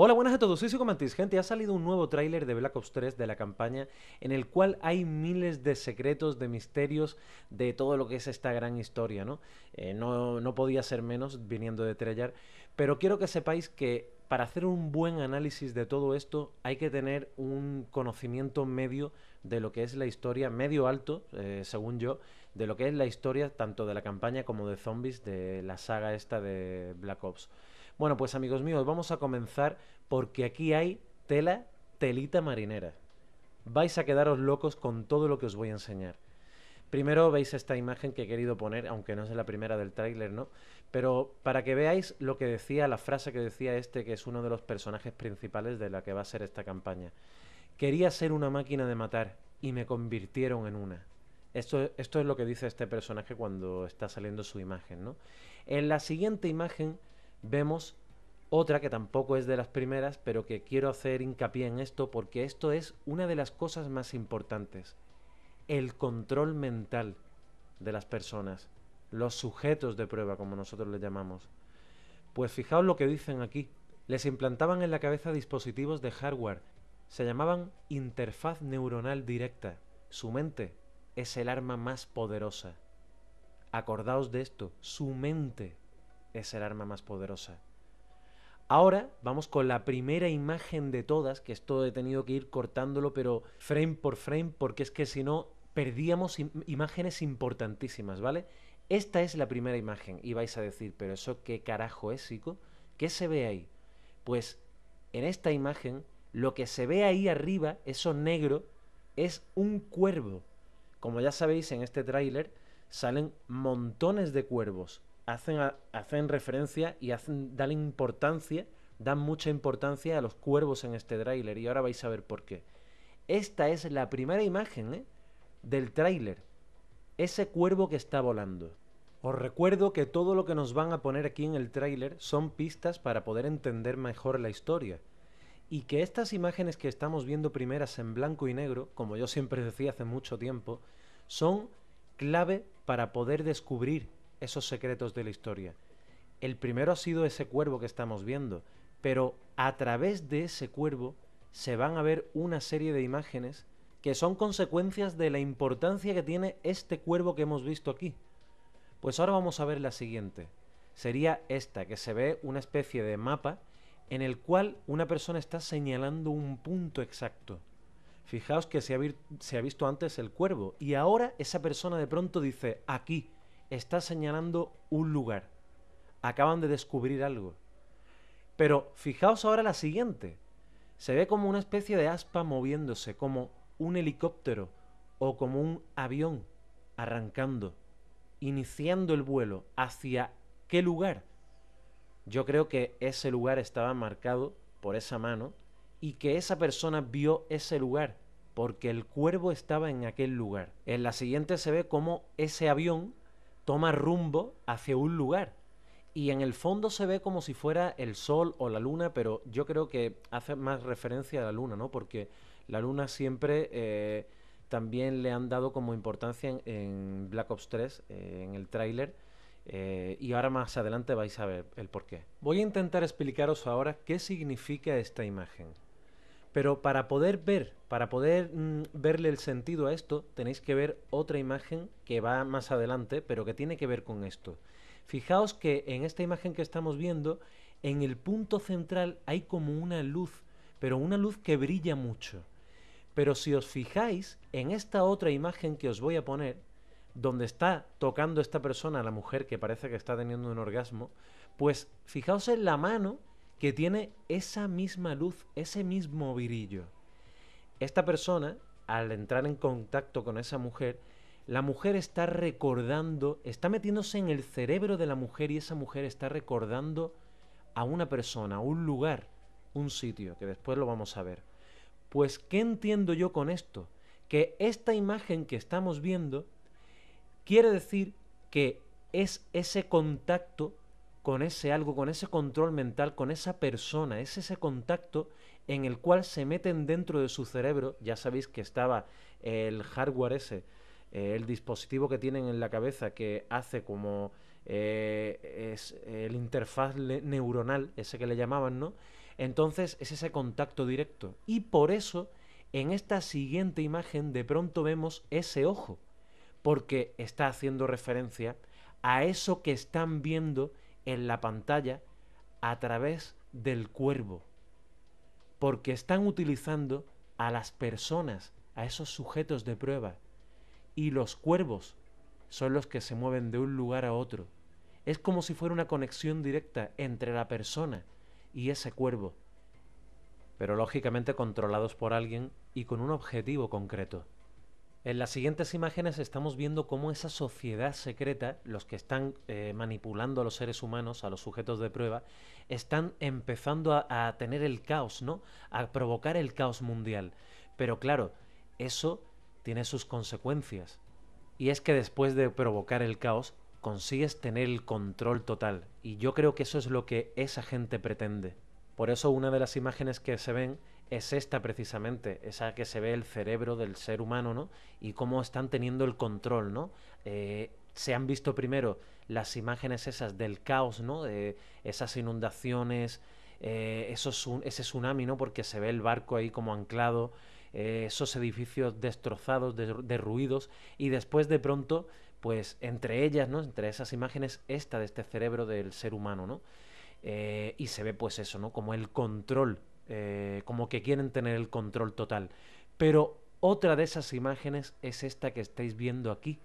Hola, buenas a todos, soy Psicomantis. Gente, ha salido un nuevo tráiler de Black Ops 3 de la campaña en el cual hay miles de secretos, de misterios, de todo lo que es esta gran historia, ¿no? Eh, no, no podía ser menos viniendo de Treyarch, pero quiero que sepáis que para hacer un buen análisis de todo esto hay que tener un conocimiento medio de lo que es la historia, medio alto, eh, según yo, de lo que es la historia tanto de la campaña como de zombies de la saga esta de Black Ops. Bueno, pues amigos míos, vamos a comenzar porque aquí hay tela, telita marinera. Vais a quedaros locos con todo lo que os voy a enseñar. Primero veis esta imagen que he querido poner, aunque no es la primera del tráiler, ¿no? Pero para que veáis lo que decía, la frase que decía este, que es uno de los personajes principales de la que va a ser esta campaña. Quería ser una máquina de matar y me convirtieron en una. Esto, esto es lo que dice este personaje cuando está saliendo su imagen, ¿no? En la siguiente imagen vemos otra que tampoco es de las primeras, pero que quiero hacer hincapié en esto porque esto es una de las cosas más importantes. El control mental de las personas, los sujetos de prueba, como nosotros les llamamos. Pues fijaos lo que dicen aquí. Les implantaban en la cabeza dispositivos de hardware. Se llamaban interfaz neuronal directa. Su mente es el arma más poderosa. Acordaos de esto, su mente es el arma más poderosa. Ahora vamos con la primera imagen de todas, que esto he tenido que ir cortándolo, pero frame por frame, porque es que si no, perdíamos imágenes importantísimas, ¿vale? Esta es la primera imagen, y vais a decir, pero eso qué carajo es, chico? ¿Qué se ve ahí? Pues en esta imagen, lo que se ve ahí arriba, eso negro, es un cuervo. Como ya sabéis, en este tráiler salen montones de cuervos hacen, hacen referencia y hacen, dan importancia, dan mucha importancia a los cuervos en este tráiler y ahora vais a ver por qué. Esta es la primera imagen ¿eh? del tráiler. Ese cuervo que está volando. Os recuerdo que todo lo que nos van a poner aquí en el tráiler son pistas para poder entender mejor la historia. Y que estas imágenes que estamos viendo primeras en blanco y negro, como yo siempre decía hace mucho tiempo, son clave para poder descubrir esos secretos de la historia. El primero ha sido ese cuervo que estamos viendo, pero a través de ese cuervo se van a ver una serie de imágenes que son consecuencias de la importancia que tiene este cuervo que hemos visto aquí. Pues ahora vamos a ver la siguiente. Sería esta, que se ve una especie de mapa en el cual una persona está señalando un punto exacto. Fijaos que se ha, visto antes el cuervo y ahora esa persona de pronto dice aquí está señalando un lugar. Acaban de descubrir algo. Pero fijaos ahora la siguiente. Se ve como una especie de aspa moviéndose, como un helicóptero o como un avión arrancando, iniciando el vuelo. ¿Hacia qué lugar? Yo creo que ese lugar estaba marcado por esa mano y que esa persona vio ese lugar porque el cuervo estaba en aquel lugar. En la siguiente se ve como ese avión toma rumbo hacia un lugar. Y en el fondo se ve como si fuera el sol o la luna, pero yo creo que hace más referencia a la luna, ¿no? Porque la luna siempre eh, también le han dado como importancia en, Black Ops 3, eh, en el tráiler. Eh, y ahora más adelante vais a ver el porqué. Voy a intentar explicaros ahora qué significa esta imagen. Pero para poder ver, para poder mm, verle el sentido a esto, tenéis que ver otra imagen que va más adelante, pero que tiene que ver con esto. Fijaos que en esta imagen que estamos viendo, en el punto central hay como una luz, pero una luz que brilla mucho. Pero si os fijáis en esta otra imagen que os voy a poner, donde está tocando esta persona, la mujer que parece que está teniendo un orgasmo, pues fijaos en la mano que tiene esa misma luz, ese mismo virillo. Esta persona, al entrar en contacto con esa mujer, la mujer está recordando, está metiéndose en el cerebro de la mujer y esa mujer está recordando a una persona, a un lugar, un sitio, que después lo vamos a ver. Pues, ¿qué entiendo yo con esto? Que esta imagen que estamos viendo quiere decir que es ese contacto con ese algo, con ese control mental, con esa persona, es ese contacto en el cual se meten dentro de su cerebro, ya sabéis que estaba el hardware ese, eh, el dispositivo que tienen en la cabeza que hace como eh, es el interfaz neuronal, ese que le llamaban, ¿no? Entonces es ese contacto directo. Y por eso, en esta siguiente imagen, de pronto vemos ese ojo, porque está haciendo referencia a eso que están viendo en la pantalla a través del cuervo, porque están utilizando a las personas, a esos sujetos de prueba, y los cuervos son los que se mueven de un lugar a otro. Es como si fuera una conexión directa entre la persona y ese cuervo, pero lógicamente controlados por alguien y con un objetivo concreto. En las siguientes imágenes estamos viendo cómo esa sociedad secreta, los que están eh, manipulando a los seres humanos, a los sujetos de prueba, están empezando a, a tener el caos, ¿no? A provocar el caos mundial. Pero claro, eso tiene sus consecuencias. Y es que después de provocar el caos, consigues tener el control total. Y yo creo que eso es lo que esa gente pretende. Por eso una de las imágenes que se ven es esta precisamente, esa que se ve el cerebro del ser humano, ¿no? Y cómo están teniendo el control, ¿no? Eh, se han visto primero las imágenes esas del caos, ¿no? de esas inundaciones, eh, ese tsunami, ¿no? Porque se ve el barco ahí como anclado, eh, esos edificios destrozados, derruidos, y después de pronto, pues entre ellas, ¿no? Entre esas imágenes, esta de este cerebro del ser humano, ¿no? y se ve pues eso, ¿no? Como el control eh, como que quieren tener el control total. Pero otra de esas imágenes es esta que estáis viendo aquí,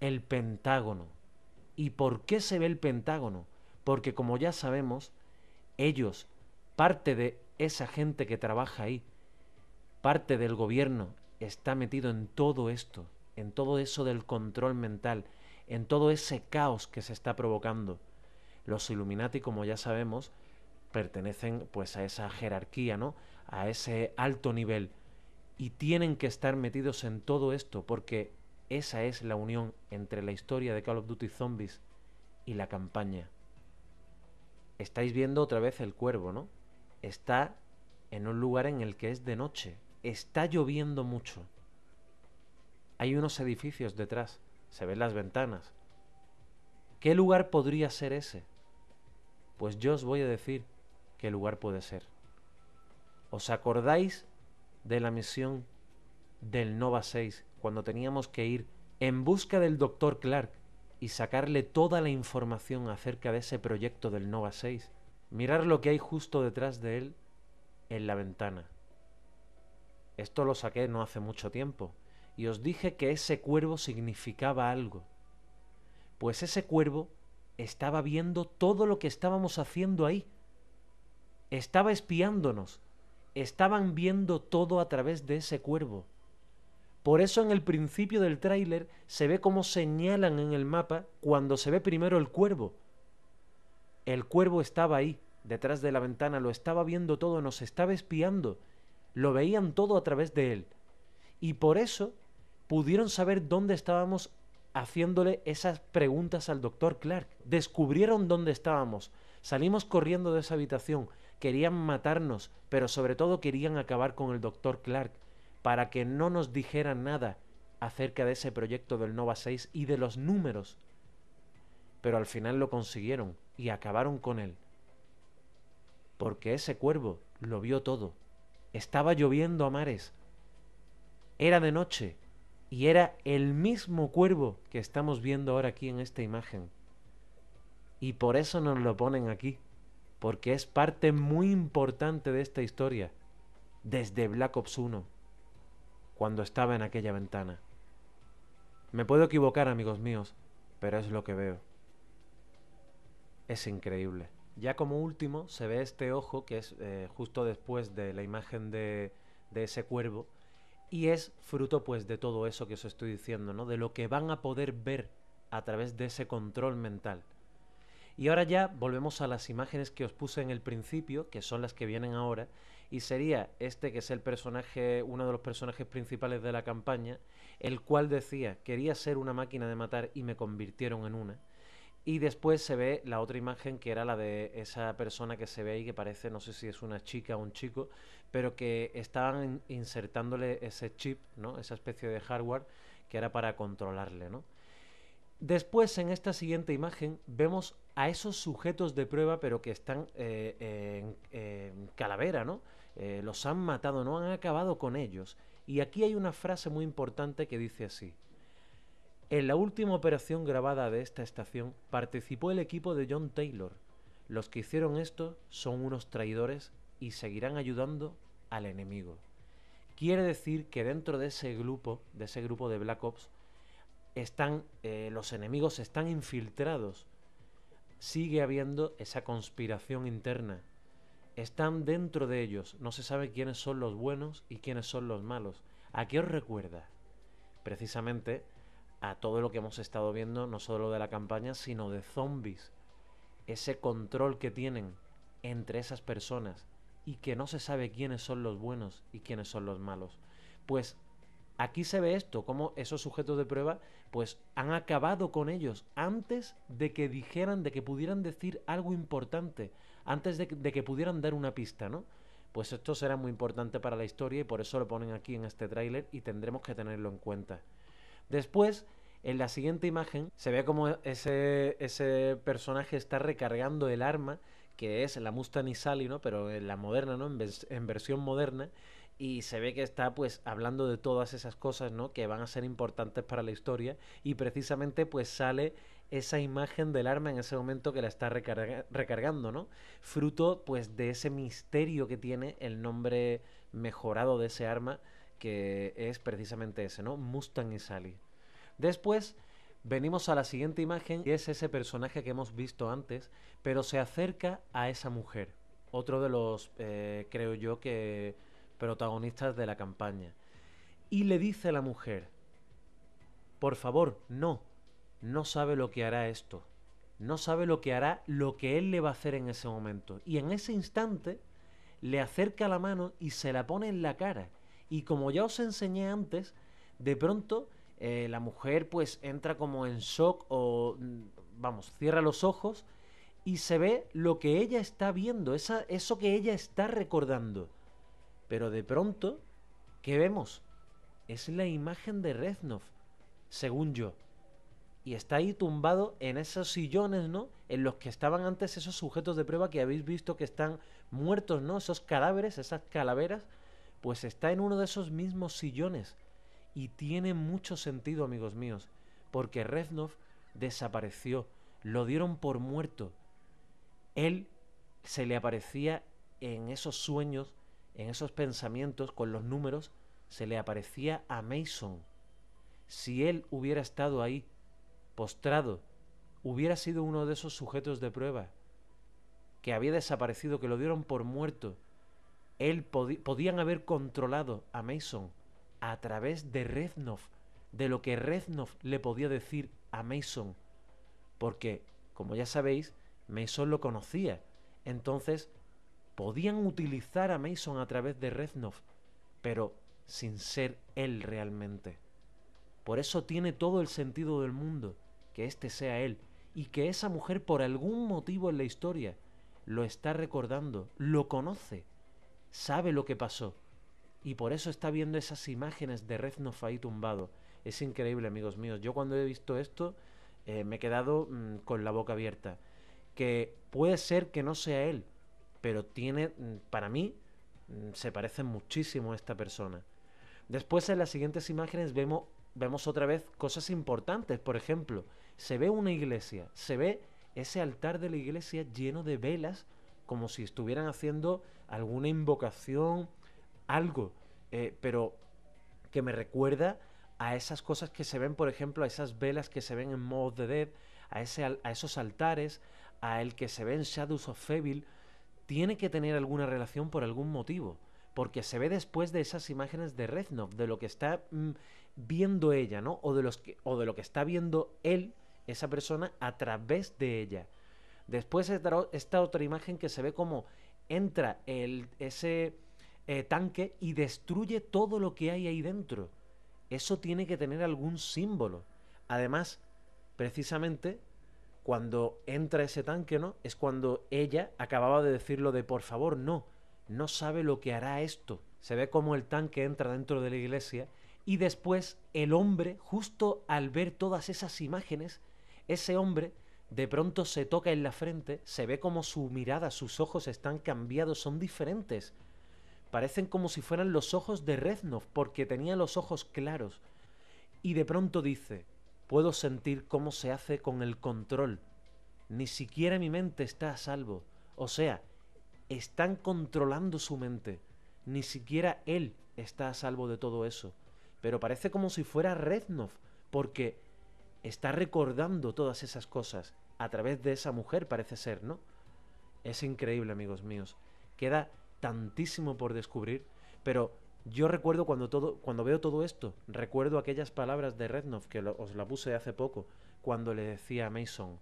el Pentágono. ¿Y por qué se ve el Pentágono? Porque como ya sabemos, ellos, parte de esa gente que trabaja ahí, parte del gobierno, está metido en todo esto, en todo eso del control mental, en todo ese caos que se está provocando. Los Illuminati, como ya sabemos, pertenecen pues a esa jerarquía, ¿no? A ese alto nivel y tienen que estar metidos en todo esto porque esa es la unión entre la historia de Call of Duty Zombies y la campaña. Estáis viendo otra vez el cuervo, ¿no? Está en un lugar en el que es de noche. Está lloviendo mucho. Hay unos edificios detrás. Se ven las ventanas. ¿Qué lugar podría ser ese? Pues yo os voy a decir ¿Qué lugar puede ser. ¿Os acordáis de la misión del Nova 6 cuando teníamos que ir en busca del doctor Clark y sacarle toda la información acerca de ese proyecto del Nova 6? Mirar lo que hay justo detrás de él en la ventana. Esto lo saqué no hace mucho tiempo y os dije que ese cuervo significaba algo. Pues ese cuervo estaba viendo todo lo que estábamos haciendo ahí estaba espiándonos, estaban viendo todo a través de ese cuervo. Por eso en el principio del tráiler se ve cómo señalan en el mapa cuando se ve primero el cuervo. El cuervo estaba ahí, detrás de la ventana, lo estaba viendo todo, nos estaba espiando, lo veían todo a través de él. Y por eso pudieron saber dónde estábamos haciéndole esas preguntas al doctor Clark. Descubrieron dónde estábamos, salimos corriendo de esa habitación, querían matarnos, pero sobre todo querían acabar con el doctor Clark, para que no nos dijera nada acerca de ese proyecto del Nova 6 y de los números. Pero al final lo consiguieron y acabaron con él. Porque ese cuervo lo vio todo. Estaba lloviendo a mares. Era de noche y era el mismo cuervo que estamos viendo ahora aquí en esta imagen. Y por eso nos lo ponen aquí porque es parte muy importante de esta historia, desde Black Ops 1, cuando estaba en aquella ventana. Me puedo equivocar, amigos míos, pero es lo que veo. Es increíble. Ya como último se ve este ojo, que es eh, justo después de la imagen de, ese cuervo, y es fruto pues de todo eso que os estoy diciendo, ¿no? De lo que van a poder ver a través de ese control mental. Y ahora ya volvemos a las imágenes que os puse en el principio, que son las que vienen ahora, y sería este que es el personaje, uno de los personajes principales de la campaña, el cual decía, quería ser una máquina de matar y me convirtieron en una. Y después se ve la otra imagen que era la de esa persona que se ve ahí, que parece, no sé si es una chica o un chico, pero que estaban insertándole ese chip, ¿no? Esa especie de hardware que era para controlarle, ¿no? Después, en esta siguiente imagen, vemos a esos sujetos de prueba, pero que están eh, en, calavera, ¿no? Eh, los han matado, no han acabado con ellos. Y aquí hay una frase muy importante que dice así. En la última operación grabada de esta estación participó el equipo de John Taylor. Los que hicieron esto son unos traidores y seguirán ayudando al enemigo. Quiere decir que dentro de ese grupo, de ese grupo de Black Ops, están, eh, los enemigos están infiltrados. Sigue habiendo esa conspiración interna. Están dentro de ellos. No se sabe quiénes son los buenos y quiénes son los malos. ¿A qué os recuerda? Precisamente a todo lo que hemos estado viendo, no solo de la campaña, sino de zombies. Ese control que tienen entre esas personas y que no se sabe quiénes son los buenos y quiénes son los malos. Pues Aquí se ve esto, cómo esos sujetos de prueba pues han acabado con ellos antes de que dijeran, de que pudieran decir algo importante, antes de que, pudieran dar una pista, ¿no? Pues esto será muy importante para la historia y por eso lo ponen aquí en este tráiler y tendremos que tenerlo en cuenta. Después, en la siguiente imagen, se ve como ese, personaje está recargando el arma, que es la Mustang y Sally, ¿no? Pero en eh, la moderna, ¿no? en versión moderna y se ve que está pues hablando de todas esas cosas, ¿no? Que van a ser importantes para la historia y precisamente pues sale esa imagen del arma en ese momento que la está recargando, ¿no? Fruto pues de ese misterio que tiene el nombre mejorado de ese arma que es precisamente ese, ¿no? Mustang y Sally. Después venimos a la siguiente imagen y es ese personaje que hemos visto antes, pero se acerca a esa mujer. Otro de los, eh, creo yo, que protagonistas de la campaña. Y le dice a la mujer, por favor, no, no sabe lo que hará esto, no sabe lo que hará, lo que él le va a hacer en ese momento. Y en ese instante le acerca la mano y se la pone en la cara. Y como ya os enseñé antes, de pronto eh, la mujer pues entra como en shock o, mm, vamos, cierra los ojos y se ve lo que ella está viendo, eso que ella está recordando. Pero de pronto, ¿qué vemos? Es la imagen de Reznov, según yo. Y está ahí tumbado en esos sillones, ¿no? En los que estaban antes esos sujetos de prueba que habéis visto que están muertos, ¿no? Esos cadáveres, esas calaveras. Pues está en uno de esos mismos sillones. Y tiene mucho sentido, amigos míos. Porque Reznov desapareció. Lo dieron por muerto. Él se le aparecía en esos sueños en esos pensamientos con los números se le aparecía a Mason. Si él hubiera estado ahí, postrado, hubiera sido uno de esos sujetos de prueba, que había desaparecido, que lo dieron por muerto, él podían haber controlado a Mason a través de Reznov, de lo que Reznov le podía decir a Mason, porque, como ya sabéis, Mason lo conocía, entonces podían utilizar a Mason a través de Reznov, pero sin ser él realmente. Por eso tiene todo el sentido del mundo que este sea él y que esa mujer por algún motivo en la historia lo está recordando, lo conoce, sabe lo que pasó y por eso está viendo esas imágenes de Reznov ahí tumbado. Es increíble, amigos míos. Yo cuando he visto esto eh, me he quedado mm, con la boca abierta. Que puede ser que no sea él, pero tiene, mm, para mí, mm, se parece muchísimo a esta persona. Después en las siguientes imágenes vemos, otra vez cosas importantes, por ejemplo, se ve una iglesia, se ve ese altar de la iglesia lleno de velas, como si estuvieran haciendo alguna invocación, algo, eh, pero que me recuerda a esas cosas que se ven, por ejemplo, a esas velas que se ven en mode of the Dead, a, ese, a esos altares, a el que se ve en Shadows of Evil, tiene que tener alguna relación por algún motivo, porque se ve después de esas imágenes de Reznov, de lo que está mm, viendo ella, ¿no? O de, lo que está viendo él, esa persona, a través de ella. Después está otra imagen que se ve como entra el, ese eh, tanque y destruye todo lo que hay ahí dentro. Eso tiene que tener algún símbolo. Además, precisamente cuando entra ese tanque, ¿no? Es cuando ella acababa de decirlo de por favor, no, no sabe lo que hará esto. Se ve como el tanque entra dentro de la iglesia y después el hombre, justo al ver todas esas imágenes, ese hombre de pronto se toca en la frente, se ve como su mirada, sus ojos están cambiados, son diferentes. Parecen como si fueran los ojos de Reznov, porque tenía los ojos claros. Y de pronto dice, Puedo sentir cómo se hace con el control. Ni siquiera mi mente está a salvo. O sea, están controlando su mente. Ni siquiera él está a salvo de todo eso. Pero parece como si fuera Reznov, porque está recordando todas esas cosas a través de esa mujer, parece ser, ¿no? Es increíble, amigos míos. Queda tantísimo por descubrir, pero yo recuerdo cuando, todo, cuando veo todo esto, recuerdo aquellas palabras de Rednov que os la puse hace poco, cuando le decía a Mason,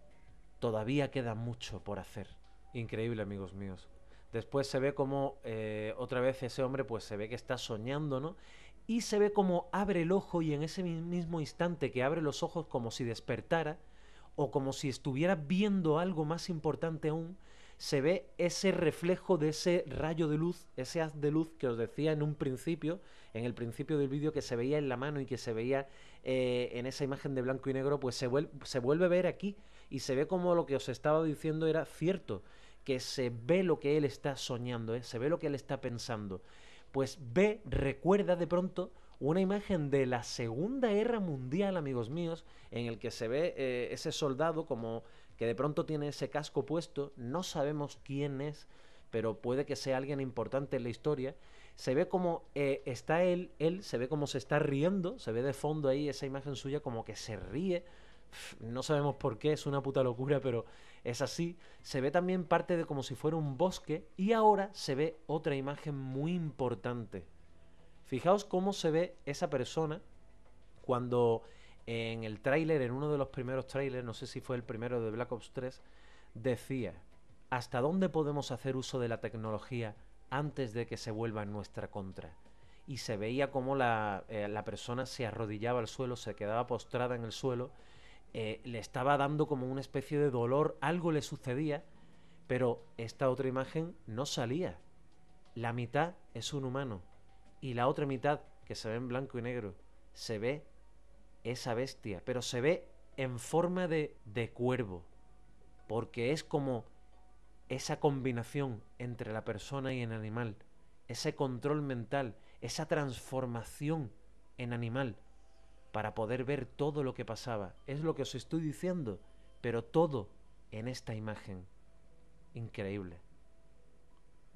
todavía queda mucho por hacer. Increíble, amigos míos. Después se ve como eh, otra vez ese hombre pues se ve que está soñando, ¿no? Y se ve como abre el ojo y en ese mismo instante que abre los ojos como si despertara o como si estuviera viendo algo más importante aún, se ve ese reflejo de ese rayo de luz, ese haz de luz que os decía en un principio, en el principio del vídeo que se veía en la mano y que se veía eh, en esa imagen de blanco y negro, pues se vuelve, se vuelve a ver aquí y se ve como lo que os estaba diciendo era cierto, que se ve lo que él está soñando, eh, se ve lo que él está pensando. Pues ve, recuerda de pronto una imagen de la Segunda Guerra Mundial, amigos míos, en el que se ve eh, ese soldado como que de pronto tiene ese casco puesto, no sabemos quién es, pero puede que sea alguien importante en la historia. Se ve como eh, está él, él se ve como se está riendo, se ve de fondo ahí esa imagen suya como que se ríe. No sabemos por qué, es una puta locura, pero es así. Se ve también parte de como si fuera un bosque y ahora se ve otra imagen muy importante. Fijaos cómo se ve esa persona cuando en el tráiler, en uno de los primeros trailers, no sé si fue el primero de Black Ops 3, decía, ¿hasta dónde podemos hacer uso de la tecnología antes de que se vuelva en nuestra contra? Y se veía como eh, la, persona se arrodillaba al suelo, se quedaba postrada en el suelo, eh, le estaba dando como una especie de dolor, algo le sucedía, pero esta otra imagen no salía. La mitad es un humano y la otra mitad, que se ve en blanco y negro, se ve esa bestia, pero se ve en forma de, de cuervo, porque es como esa combinación entre la persona y el animal, ese control mental, esa transformación en animal, para poder ver todo lo que pasaba. Es lo que os estoy diciendo, pero todo en esta imagen. Increíble.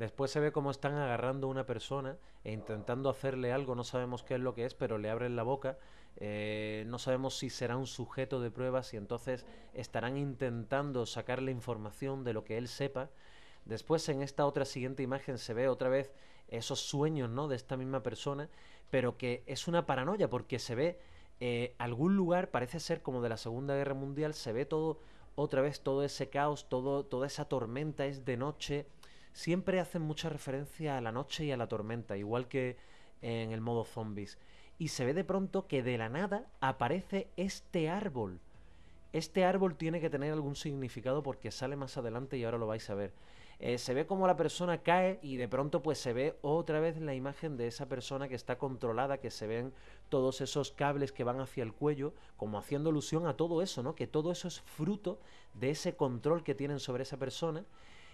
Después se ve cómo están agarrando a una persona e intentando hacerle algo, no sabemos qué es lo que es, pero le abren la boca, eh, no sabemos si será un sujeto de pruebas y entonces estarán intentando sacarle información de lo que él sepa. Después en esta otra siguiente imagen se ve otra vez esos sueños ¿no? de esta misma persona, pero que es una paranoia porque se ve eh, algún lugar, parece ser como de la Segunda Guerra Mundial, se ve todo otra vez, todo ese caos, todo, toda esa tormenta, es de noche, siempre hacen mucha referencia a la noche y a la tormenta, igual que en el modo zombies. Y se ve de pronto que de la nada aparece este árbol. Este árbol tiene que tener algún significado porque sale más adelante y ahora lo vais a ver. Eh, se ve como la persona cae y de pronto pues se ve otra vez la imagen de esa persona que está controlada, que se ven todos esos cables que van hacia el cuello, como haciendo alusión a todo eso, ¿no? Que todo eso es fruto de ese control que tienen sobre esa persona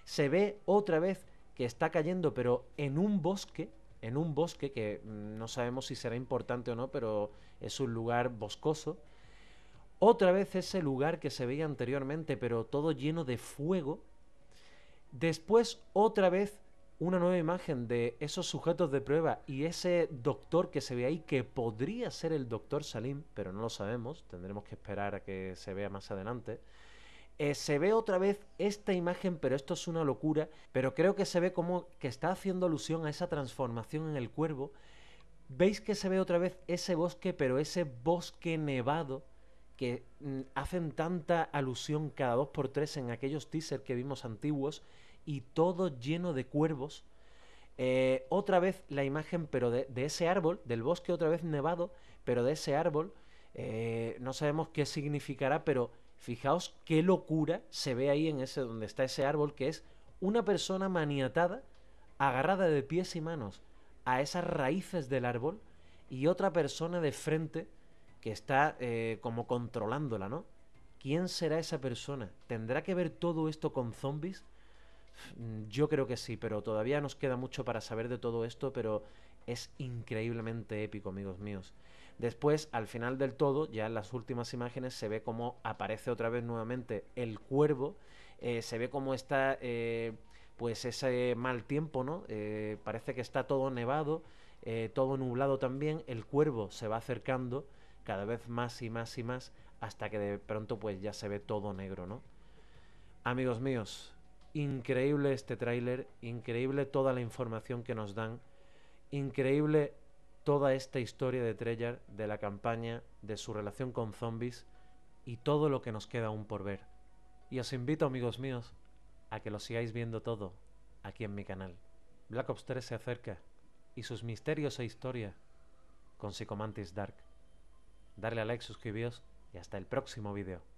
se ve otra vez que está cayendo, pero en un bosque, en un bosque que mm, no sabemos si será importante o no, pero es un lugar boscoso. Otra vez ese lugar que se veía anteriormente, pero todo lleno de fuego. Después otra vez una nueva imagen de esos sujetos de prueba y ese doctor que se ve ahí, que podría ser el doctor Salim, pero no lo sabemos, tendremos que esperar a que se vea más adelante. Eh, se ve otra vez esta imagen, pero esto es una locura, pero creo que se ve como que está haciendo alusión a esa transformación en el cuervo. Veis que se ve otra vez ese bosque, pero ese bosque nevado que mm, hacen tanta alusión cada dos por tres en aquellos teasers que vimos antiguos y todo lleno de cuervos. Eh, otra vez la imagen, pero de, ese árbol, del bosque otra vez nevado, pero de ese árbol, eh, no sabemos qué significará, pero Fijaos qué locura se ve ahí en ese donde está ese árbol, que es una persona maniatada, agarrada de pies y manos a esas raíces del árbol, y otra persona de frente que está eh, como controlándola, ¿no? ¿Quién será esa persona? ¿Tendrá que ver todo esto con zombies? Mm, yo creo que sí, pero todavía nos queda mucho para saber de todo esto, pero es increíblemente épico, amigos míos. Después, al final del todo, ya en las últimas imágenes se ve cómo aparece otra vez nuevamente el cuervo, eh, se ve cómo está eh, pues ese mal tiempo, ¿no? Eh, parece que está todo nevado, todo nublado también, el cuervo se va acercando cada vez más y más y más hasta que de pronto pues ya se ve todo negro, ¿no? Amigos míos, increíble este tráiler, increíble toda la información que nos dan, increíble toda esta historia de Treyarch, de la campaña, de su relación con zombies y todo lo que nos queda aún por ver. Y os invito, amigos míos, a que lo sigáis viendo todo aquí en mi canal. Black Ops 3 se acerca y sus misterios e historia con Psychomantis Dark. Darle a like, suscribíos y hasta el próximo vídeo.